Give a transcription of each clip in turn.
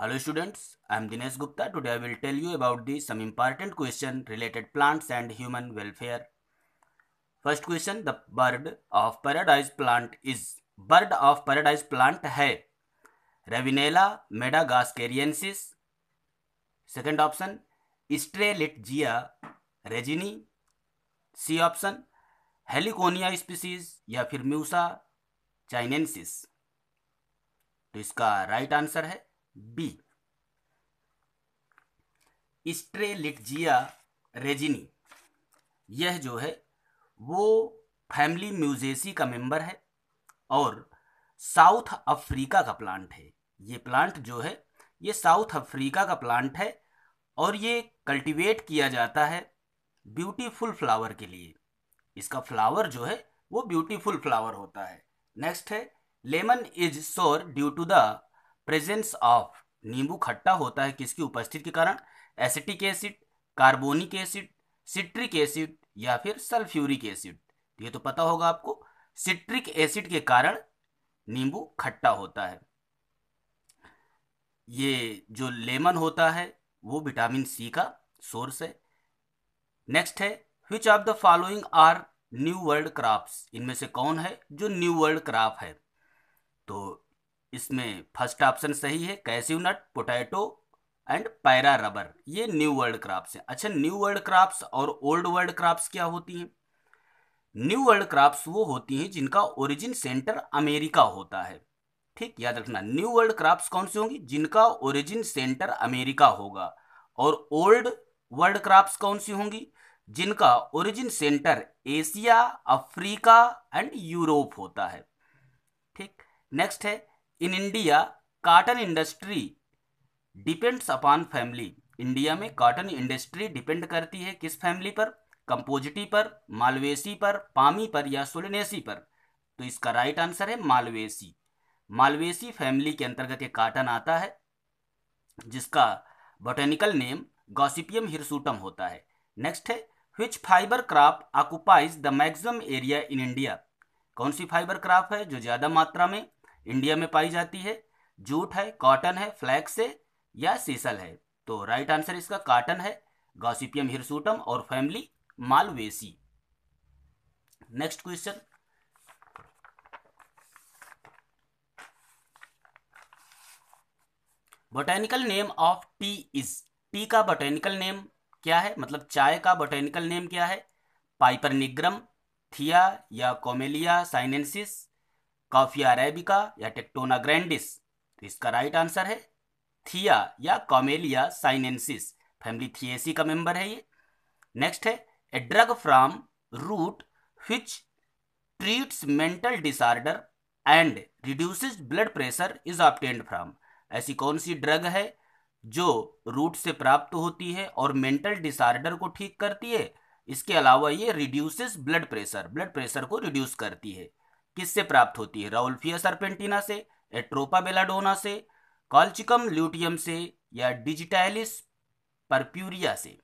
hello students I am Dinesh Gupta today I will tell you about this some important question related plants and human welfare first question the bird of paradise plant is bird of paradise plant है Ravenala madagascariensis second option Strelitzia reginae C option Heliconia species या फिर Musa chinensis तो इसका right right answer है B Strelitzia reginae यह जो है वो फैमिली म्यूजेसी का मेंबर है और साउथ अफ्रीका का प्लांट है ये प्लांट जो है ये साउथ अफ्रीका का प्लांट है और ये कल्टीवेट किया जाता है ब्यूटीफुल फ्लावर के लिए इसका फ्लावर जो है वो ब्यूटीफुल फ्लावर होता है नेक्स्ट है lemon is sour due to the presence of नींबू खट्टा होता है किसकी उपस्थिति के कारण acetic acid carbonic acid citric acid या फिर सल्फ्यूरिक एसिड ये तो पता होगा आपको सिट्रिक एसिड के कारण नींबू खट्टा होता है ये जो लेमन होता है वो विटामिन सी का सोर्स है नेक्स्ट है which of the following are new world crops इनमें से कौन है जो न्यू वर्ल्ड क्रॉप है तो इसमें फर्स्ट ऑप्शन सही है cashew nut potato and para rubber ये न्यू वर्ल्ड क्रॉप्स हैं अच्छा न्यू वर्ल्ड क्रॉप्स और ओल्ड वर्ल्ड क्रॉप्स क्या होती हैं न्यू वर्ल्ड क्रॉप्स वो होती हैं जिनका ओरिजिन सेंटर अमेरिका होता है ठीक याद रखना न्यू वर्ल्ड क्रॉप्स कौन सी होंगी जिनका ओरिजिन सेंटर अमेरिका होगा और ओल्ड वर्ल्ड क्रॉप्स कौन सी होंगी जिनका origin centre Asia Africa and Europe होता है ठीक नेक्स्ट है in India cotton industry depends upon family India में कॉटन इंडस्ट्री डिपेंड करती है किस फैमिली पर कंपोजिटी पर मालवेसी पर पामी पर या सुलनेसी पर तो इसका राइट आंसर है मालवेसी मालवेसी फैमिली के अंतर्गत ये काटन आता है जिसका बोटेनिकल नेम गॉसिपियम हिरसूटम होता है नेक्स्ट है which fibre crop occupies the maximum area in India कौन सी फाइबर क्राफ्ट है जो ज़्यादा मात्रा में इंडिया में पाई जाती है जूट है कॉटन है फ्लैक्स है या सीसल है तो राइट आंसर इसका कॉटन है गॉसिपियम हिरसूटम और family Malvaceae next question botanical name of tea is tea का बोटेनिकल नेम क्या है मतलब चाय का बोटेनिकल नेम क्या है पाइपर निग्रम थिया या कोमेलिया साइनेंसिस कॉफिया अरेबिका या टेक्टोना ग्रैंडिस तो इसका राइट आंसर है थिया या कॉमेलिया साइनेंसिस फैमिली थियेसी का मेंबर है ये नेक्स्ट है a drug from root which treats mental disorder and reduces blood pressure is obtained from ऐसी कौन सी ड्रग है जो रूट से प्राप्त होती है और मेंटल डिसऑर्डर को ठीक करती है इसके अलावा ये reduces blood pressure blood pressure को रिड्यूस करती है किससे प्राप्त होती है राउल्फिया सर्पेंटिना से एट्रोपा बेलाडोना से कॉल्चिकम ल्यूटियम से या डिजिटाइलिस परप्यूरिया से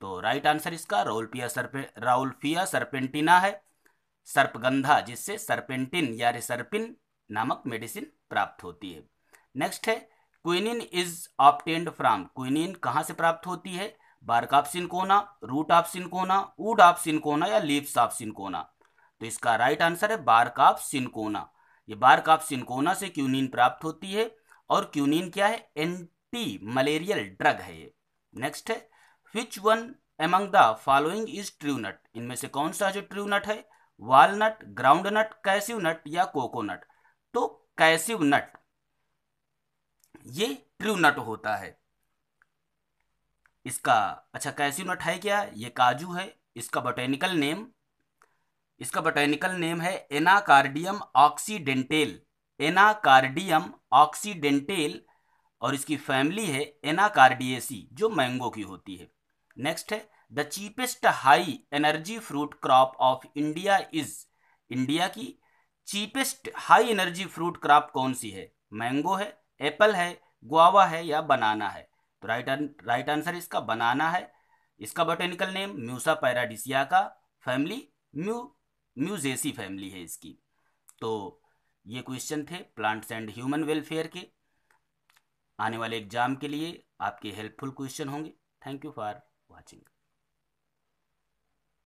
तो राइट आंसर इसका राउल्फिया सर्पे राउल्फिया सर्पेंटिना है सर्पगंधा जिससे सरपेंटिन या रिसर्पिन नामक मेडिसिन प्राप्त होती है नेक्स्ट है quinine is obtained from quinine कहाँ से प्राप्त होती है bark of cinchona root of कोना ऊड ऑप्सिन कोना या लीव्स ऑफ कोना तो इसका राइट आंसर है बारकाप सिंकोना ये बारकाप सिंकोना से क्यूनिन प्राप्त होती है और क्यूनिन क्या है एंटी मलेरियल ड्रग है ये नेक्स्ट है which one among the following is true nut इनमें से कौन सा जो ट्रूनट है वालनट ग्राउंडनट कैसिव नट या कोकोनट तो कैसिव नट ये ट्रूनट होता है इसका अच्छा कैसिव नट है क्या ये काजू है इसका बोटेनिकल नेम इसका बोटेनिकल नेम है एनाकार्डियम ऑक्सीडेंटेल एनाकार्डियम ऑक्सीडेंटेल और इसकी फैमिली है एनाकार्डियसी जो मैंगो की होती है नेक्स्ट है the cheapest high energy fruit crop of India is India की cheapest high energy fruit crop कौन सी है मैंगो है एप्पल है गुआवा है या बनाना है तो राइट राइट आंसर इसका बनाना है इसका बोटेनिकल नेम म्यूसा पैराडिसिया का फैमिली म्यू म्यूजेसी फैमिली है इसकी तो ये क्वेश्चन थे प्लांट्स एंड ह्यूमन वेलफेयर के आने वाले एग्जाम के लिए आपके हेल्पफुल क्वेश्चन होंगे थैंक यू फॉर वॉचिंग